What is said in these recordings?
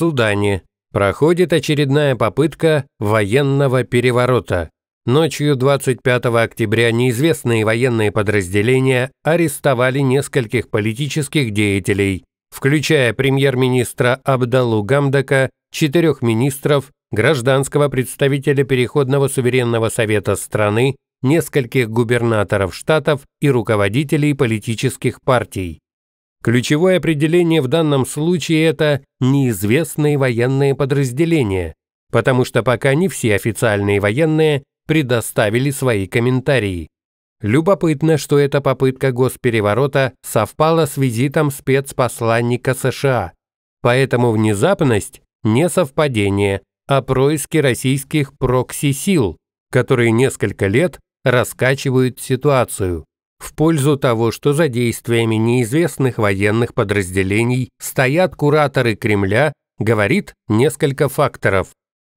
Судане проходит очередная попытка военного переворота. Ночью 25 октября неизвестные военные подразделения арестовали нескольких политических деятелей, включая премьер-министра Абдалу Гамдака, четырех министров, гражданского представителя Переходного суверенного совета страны, нескольких губернаторов штатов и руководителей политических партий. Ключевое определение в данном случае – это неизвестные военные подразделения, потому что пока не все официальные военные предоставили свои комментарии. Любопытно, что эта попытка госпереворота совпала с визитом спецпосланника США, поэтому внезапность – не совпадение, а происки российских прокси-сил, которые несколько лет раскачивают ситуацию в пользу того, что за действиями неизвестных военных подразделений стоят кураторы Кремля, говорит несколько факторов.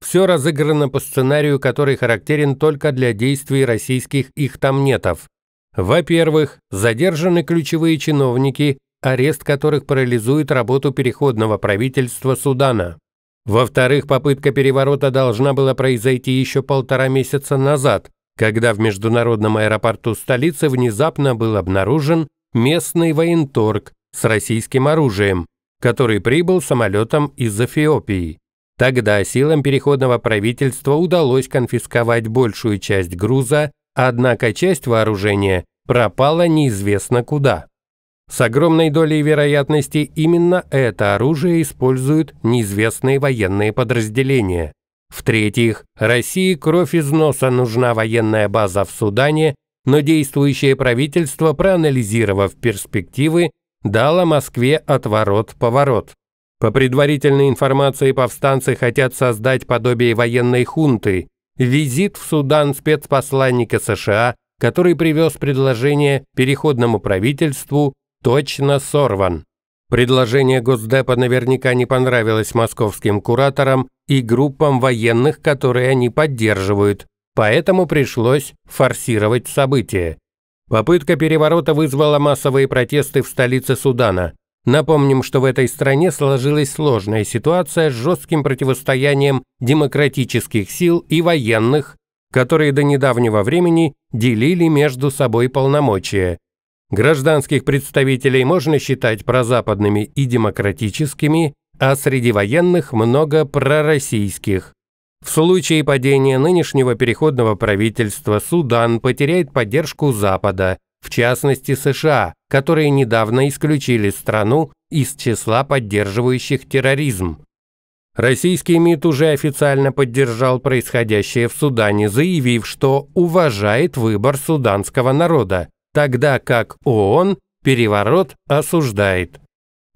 Все разыграно по сценарию, который характерен только для действий российских ихтамнетов. Во-первых, задержаны ключевые чиновники, арест которых парализует работу переходного правительства Судана. Во-вторых, попытка переворота должна была произойти еще полтора месяца назад, когда в международном аэропорту столицы внезапно был обнаружен местный военторг с российским оружием, который прибыл самолетом из Эфиопии. Тогда силам переходного правительства удалось конфисковать большую часть груза, однако часть вооружения пропала неизвестно куда. С огромной долей вероятности именно это оружие используют неизвестные военные подразделения. В-третьих, России кровь из носа нужна военная база в Судане, но действующее правительство, проанализировав перспективы, дало Москве отворот-поворот. По предварительной информации повстанцы хотят создать подобие военной хунты. Визит в Судан спецпосланника США, который привез предложение переходному правительству, точно сорван. Предложение Госдепа наверняка не понравилось московским кураторам, и группам военных, которые они поддерживают, поэтому пришлось форсировать события. Попытка переворота вызвала массовые протесты в столице Судана. Напомним, что в этой стране сложилась сложная ситуация с жестким противостоянием демократических сил и военных, которые до недавнего времени делили между собой полномочия. Гражданских представителей можно считать прозападными и демократическими, а среди военных много пророссийских. В случае падения нынешнего переходного правительства Судан потеряет поддержку Запада, в частности США, которые недавно исключили страну из числа поддерживающих терроризм. Российский МИД уже официально поддержал происходящее в Судане, заявив, что уважает выбор суданского народа, тогда как ООН переворот осуждает.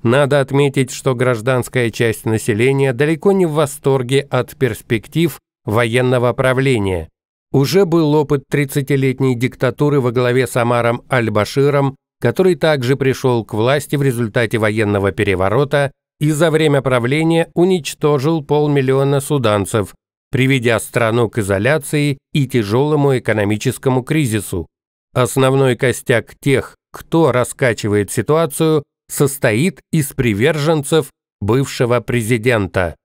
Надо отметить, что гражданская часть населения далеко не в восторге от перспектив военного правления. Уже был опыт 30-летней диктатуры во главе с Амаром Аль-Баширом, который также пришел к власти в результате военного переворота и за время правления уничтожил полмиллиона суданцев, приведя страну к изоляции и тяжелому экономическому кризису. Основной костяк тех, кто раскачивает ситуацию, состоит из приверженцев бывшего президента.